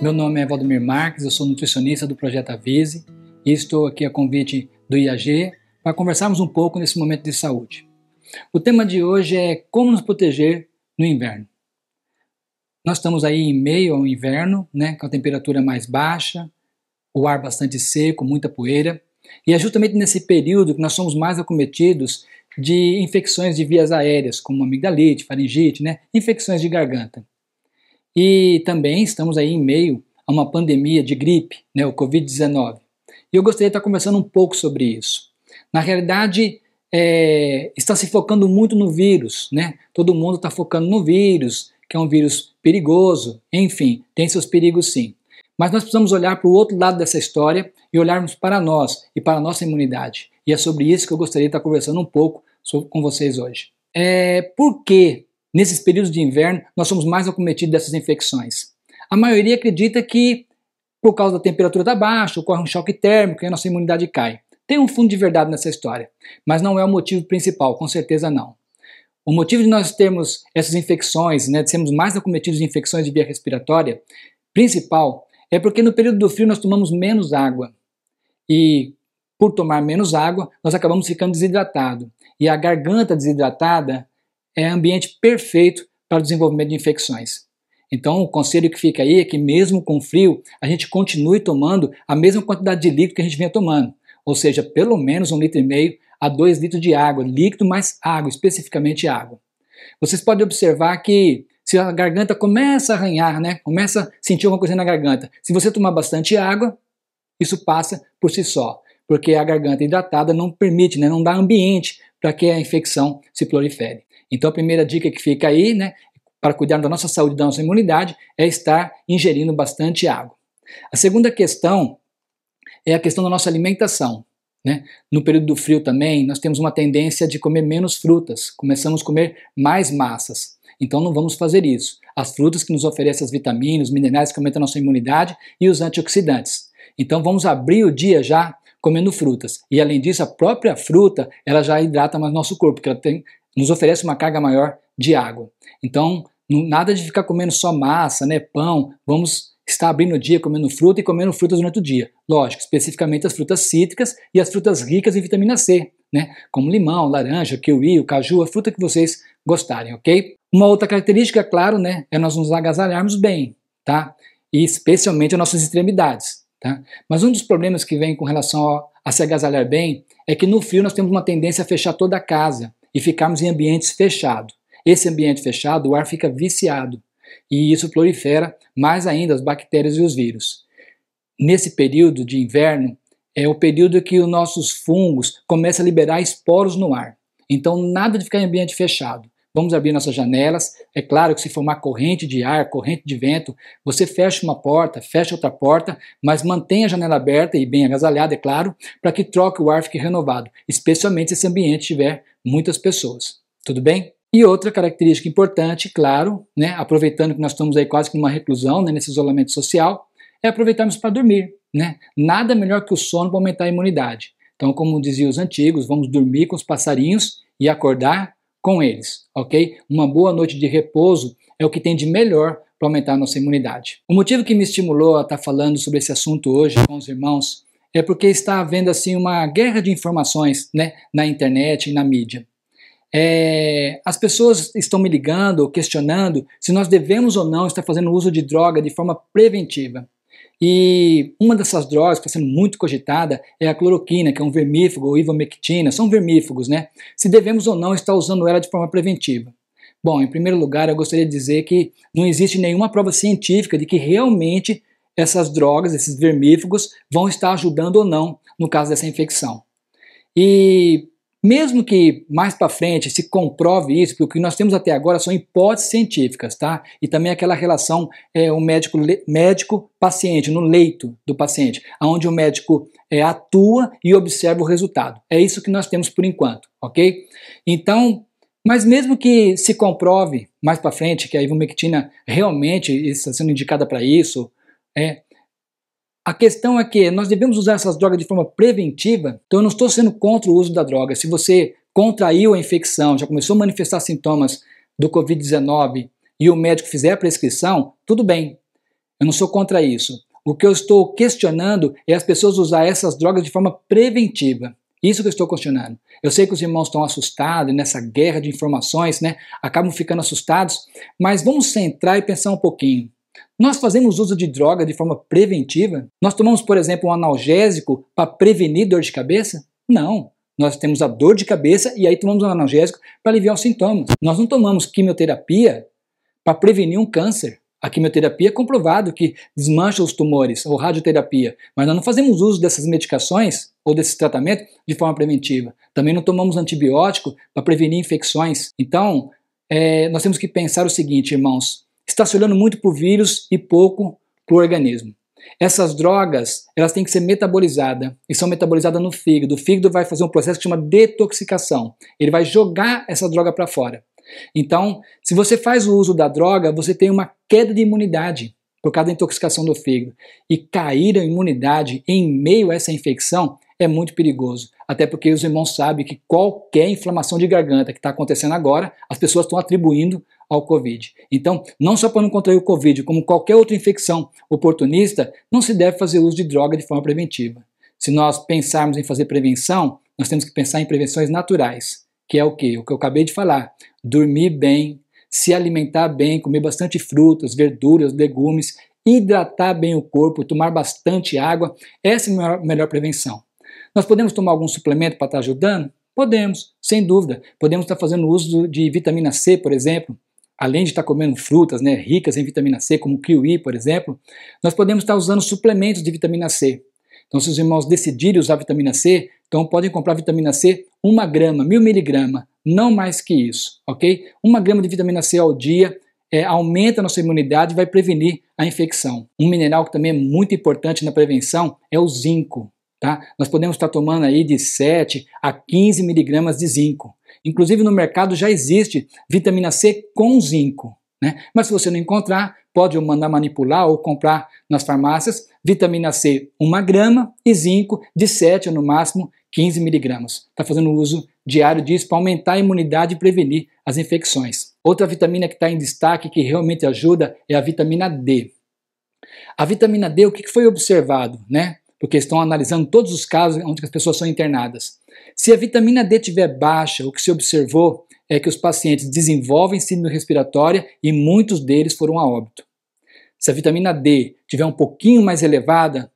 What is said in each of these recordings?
Meu nome é Valdemir Marques, eu sou nutricionista do Projeto Avise e estou aqui a convite do IAG para conversarmos um pouco nesse momento de saúde. O tema de hoje é como nos proteger no inverno. Nós estamos aí em meio ao inverno, né, com a temperatura mais baixa, o ar bastante seco, muita poeira, e é justamente nesse período que nós somos mais acometidos de infecções de vias aéreas, como amigdalite, faringite, né, infecções de garganta. E também estamos aí em meio a uma pandemia de gripe, né, o Covid-19. E eu gostaria de estar conversando um pouco sobre isso. Na realidade, é, está se focando muito no vírus, né? Todo mundo está focando no vírus, que é um vírus perigoso, enfim, tem seus perigos sim. Mas nós precisamos olhar para o outro lado dessa história e olharmos para nós e para a nossa imunidade. E é sobre isso que eu gostaria de estar conversando um pouco sobre, com vocês hoje. É, por que Nesses períodos de inverno, nós somos mais acometidos dessas infecções. A maioria acredita que, por causa da temperatura da tá baixa, ocorre um choque térmico e a nossa imunidade cai. Tem um fundo de verdade nessa história, mas não é o motivo principal, com certeza não. O motivo de nós termos essas infecções, né, de sermos mais acometidos de infecções de via respiratória, principal, é porque no período do frio nós tomamos menos água. E por tomar menos água, nós acabamos ficando desidratado. E a garganta desidratada é ambiente perfeito para o desenvolvimento de infecções. Então, o conselho que fica aí é que, mesmo com frio, a gente continue tomando a mesma quantidade de líquido que a gente vinha tomando, ou seja, pelo menos um litro e meio a dois litros de água, líquido mais água, especificamente água. Vocês podem observar que se a garganta começa a arranhar, né, começa a sentir alguma coisa na garganta, se você tomar bastante água, isso passa por si só, porque a garganta hidratada não permite, né, não dá ambiente para que a infecção se prolifere. Então a primeira dica que fica aí, né, para cuidar da nossa saúde e da nossa imunidade, é estar ingerindo bastante água. A segunda questão é a questão da nossa alimentação. Né? No período do frio também, nós temos uma tendência de comer menos frutas, começamos a comer mais massas. Então não vamos fazer isso. As frutas que nos oferecem as vitaminas, minerais que aumentam a nossa imunidade e os antioxidantes. Então vamos abrir o dia já comendo frutas. E além disso, a própria fruta, ela já hidrata mais nosso corpo, porque ela tem nos oferece uma carga maior de água. Então, nada de ficar comendo só massa, né, pão, vamos estar abrindo o dia comendo fruta e comendo frutas durante o dia. Lógico, especificamente as frutas cítricas e as frutas ricas em vitamina C, né, como limão, laranja, kiwi, o caju, a fruta que vocês gostarem, ok? Uma outra característica, claro, né, é nós nos agasalharmos bem, tá? E especialmente as nossas extremidades, tá? Mas um dos problemas que vem com relação a, a se agasalhar bem é que no frio nós temos uma tendência a fechar toda a casa, e ficarmos em ambientes fechados. Esse ambiente fechado, o ar fica viciado e isso prolifera mais ainda as bactérias e os vírus. Nesse período de inverno, é o período que os nossos fungos começam a liberar esporos no ar. Então, nada de ficar em ambiente fechado. Vamos abrir nossas janelas. É claro que se formar corrente de ar, corrente de vento, você fecha uma porta, fecha outra porta, mas mantenha a janela aberta e bem agasalhada, é claro, para que troque o ar fique renovado, especialmente se esse ambiente tiver muitas pessoas. Tudo bem? E outra característica importante, claro, né, aproveitando que nós estamos aí quase que numa reclusão, né, nesse isolamento social, é aproveitarmos para dormir. Né? Nada melhor que o sono para aumentar a imunidade. Então, como diziam os antigos, vamos dormir com os passarinhos e acordar com eles, ok? Uma boa noite de repouso é o que tem de melhor para aumentar nossa imunidade. O motivo que me estimulou a estar tá falando sobre esse assunto hoje com os irmãos é porque está havendo assim uma guerra de informações, né, na internet e na mídia. É, as pessoas estão me ligando, ou questionando se nós devemos ou não estar fazendo uso de droga de forma preventiva. E uma dessas drogas que está sendo muito cogitada é a cloroquina, que é um vermífugo, ou ivermectina, são vermífugos, né? Se devemos ou não estar usando ela de forma preventiva. Bom, em primeiro lugar, eu gostaria de dizer que não existe nenhuma prova científica de que realmente essas drogas, esses vermífugos, vão estar ajudando ou não no caso dessa infecção. E mesmo que mais para frente se comprove isso, porque o que nós temos até agora são hipóteses científicas, tá? E também aquela relação é, o médico médico paciente no leito do paciente, aonde o médico é, atua e observa o resultado. É isso que nós temos por enquanto, ok? Então, mas mesmo que se comprove mais para frente que a ivermectina realmente está sendo indicada para isso, é, a questão é que nós devemos usar essas drogas de forma preventiva, então eu não estou sendo contra o uso da droga. Se você contraiu a infecção, já começou a manifestar sintomas do Covid-19 e o médico fizer a prescrição, tudo bem. Eu não sou contra isso. O que eu estou questionando é as pessoas usar essas drogas de forma preventiva. Isso que eu estou questionando. Eu sei que os irmãos estão assustados nessa guerra de informações, né? Acabam ficando assustados, mas vamos centrar e pensar um pouquinho. Nós fazemos uso de droga de forma preventiva? Nós tomamos, por exemplo, um analgésico para prevenir dor de cabeça? Não. Nós temos a dor de cabeça e aí tomamos um analgésico para aliviar os sintomas. Nós não tomamos quimioterapia para prevenir um câncer. A quimioterapia é comprovado que desmancha os tumores, ou radioterapia, mas nós não fazemos uso dessas medicações ou desse tratamento de forma preventiva. Também não tomamos antibiótico para prevenir infecções. Então, é, nós temos que pensar o seguinte, irmãos: está se olhando muito para o vírus e pouco para o organismo. Essas drogas, elas têm que ser metabolizadas e são metabolizadas no fígado. O fígado vai fazer um processo que chama detoxicação. Ele vai jogar essa droga para fora. Então, se você faz o uso da droga, você tem uma queda de imunidade por causa da intoxicação do fígado. E cair a imunidade em meio a essa infecção é muito perigoso. Até porque os irmãos sabem que qualquer inflamação de garganta que está acontecendo agora, as pessoas estão atribuindo ao Covid. Então, não só para não contrair o Covid, como qualquer outra infecção oportunista, não se deve fazer uso de droga de forma preventiva. Se nós pensarmos em fazer prevenção, nós temos que pensar em prevenções naturais, que é o que? O que eu acabei de falar. Dormir bem, se alimentar bem, comer bastante frutas, verduras, legumes, hidratar bem o corpo, tomar bastante água. Essa é a melhor, melhor prevenção. Nós podemos tomar algum suplemento para estar ajudando? Podemos, sem dúvida. Podemos estar fazendo uso de vitamina C, por exemplo além de estar comendo frutas né, ricas em vitamina C, como kiwi, por exemplo, nós podemos estar usando suplementos de vitamina C. Então, se os irmãos decidirem usar vitamina C, então podem comprar vitamina C 1 grama, mil miligrama, não mais que isso, ok? Uma grama de vitamina C ao dia é, aumenta a nossa imunidade e vai prevenir a infecção. Um mineral que também é muito importante na prevenção é o zinco. Tá? Nós podemos estar tomando aí de 7 a 15 miligramas de zinco. Inclusive no mercado já existe vitamina C com zinco. Né? Mas se você não encontrar, pode mandar manipular ou comprar nas farmácias vitamina C 1 grama e zinco de 7 ou no máximo 15 miligramas. Está fazendo uso diário disso para aumentar a imunidade e prevenir as infecções. Outra vitamina que está em destaque que realmente ajuda é a vitamina D. A vitamina D, o que foi observado, né? Porque estão analisando todos os casos onde as pessoas são internadas. Se a vitamina D tiver baixa, o que se observou é que os pacientes desenvolvem síndrome respiratória e muitos deles foram a óbito. Se a vitamina D tiver um pouquinho mais elevada,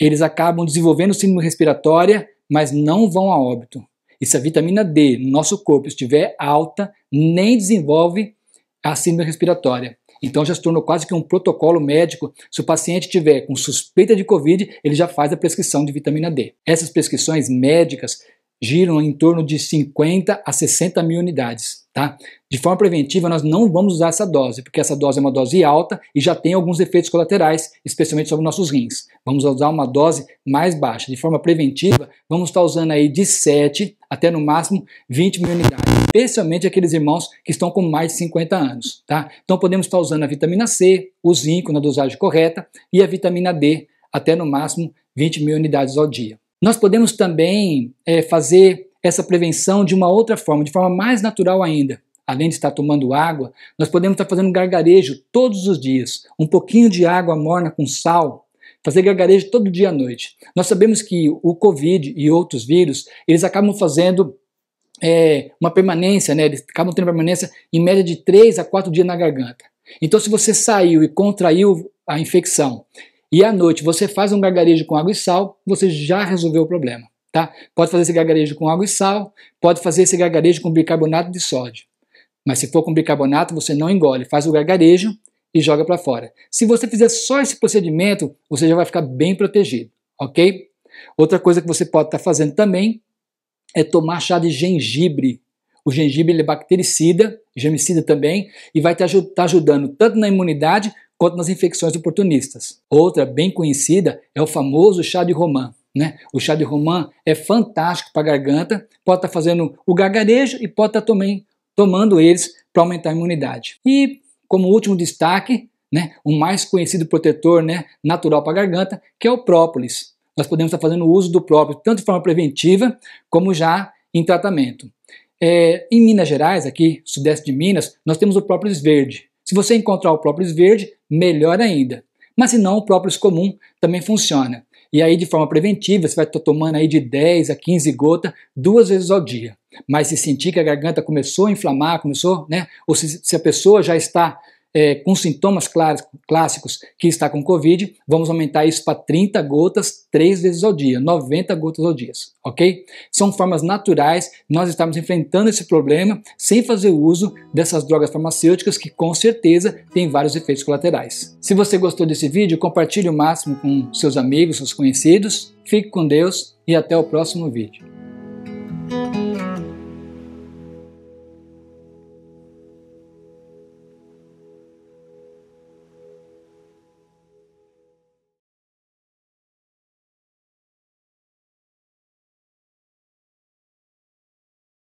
eles acabam desenvolvendo síndrome respiratória, mas não vão a óbito. E se a vitamina D no nosso corpo estiver alta, nem desenvolve a síndrome respiratória. Então já se tornou quase que um protocolo médico. Se o paciente tiver com suspeita de Covid, ele já faz a prescrição de vitamina D. Essas prescrições médicas giram em torno de 50 a 60 mil unidades. Tá? De forma preventiva, nós não vamos usar essa dose, porque essa dose é uma dose alta e já tem alguns efeitos colaterais, especialmente sobre nossos rins. Vamos usar uma dose mais baixa. De forma preventiva, vamos estar usando aí de 7 até no máximo 20 mil unidades, especialmente aqueles irmãos que estão com mais de 50 anos. Tá? Então podemos estar usando a vitamina C, o zinco na dosagem correta e a vitamina D até no máximo 20 mil unidades ao dia. Nós podemos também é, fazer essa prevenção de uma outra forma, de forma mais natural ainda. Além de estar tomando água, nós podemos estar fazendo gargarejo todos os dias. Um pouquinho de água morna com sal, fazer gargarejo todo dia à noite. Nós sabemos que o Covid e outros vírus, eles acabam fazendo é, uma permanência, né? eles acabam tendo permanência em média de 3 a 4 dias na garganta. Então, se você saiu e contraiu a infecção e à noite você faz um gargarejo com água e sal, você já resolveu o problema. Tá? Pode fazer esse gargarejo com água e sal, pode fazer esse gargarejo com bicarbonato de sódio. Mas se for com bicarbonato, você não engole, faz o gargarejo e joga para fora. Se você fizer só esse procedimento, você já vai ficar bem protegido, ok? Outra coisa que você pode estar tá fazendo também é tomar chá de gengibre. O gengibre é bactericida, gemicida também, e vai estar tá ajudando tanto na imunidade quanto nas infecções oportunistas. Outra bem conhecida é o famoso chá de romã. Né? O chá de romã é fantástico para a garganta, pode estar tá fazendo o gargarejo e pode estar tá também tomando eles para aumentar a imunidade. E, como último destaque, né, o mais conhecido protetor né, natural para a garganta, que é o própolis. Nós podemos estar tá fazendo uso do própolis tanto de forma preventiva como já em tratamento. É, em Minas Gerais, aqui, sudeste de Minas, nós temos o própolis verde, se você encontrar o própolis verde, melhor ainda. Mas se não, o própolis comum também funciona. E aí, de forma preventiva, você vai estar tomando aí de 10 a 15 gotas duas vezes ao dia. Mas se sentir que a garganta começou a inflamar, começou, né? Ou se, se a pessoa já está é, com sintomas clássicos que está com Covid, vamos aumentar isso para 30 gotas três vezes ao dia, 90 gotas ao dia, ok? São formas naturais, nós estamos enfrentando esse problema sem fazer uso dessas drogas farmacêuticas que com certeza têm vários efeitos colaterais. Se você gostou desse vídeo, compartilhe o máximo com seus amigos, seus conhecidos, fique com Deus e até o próximo vídeo.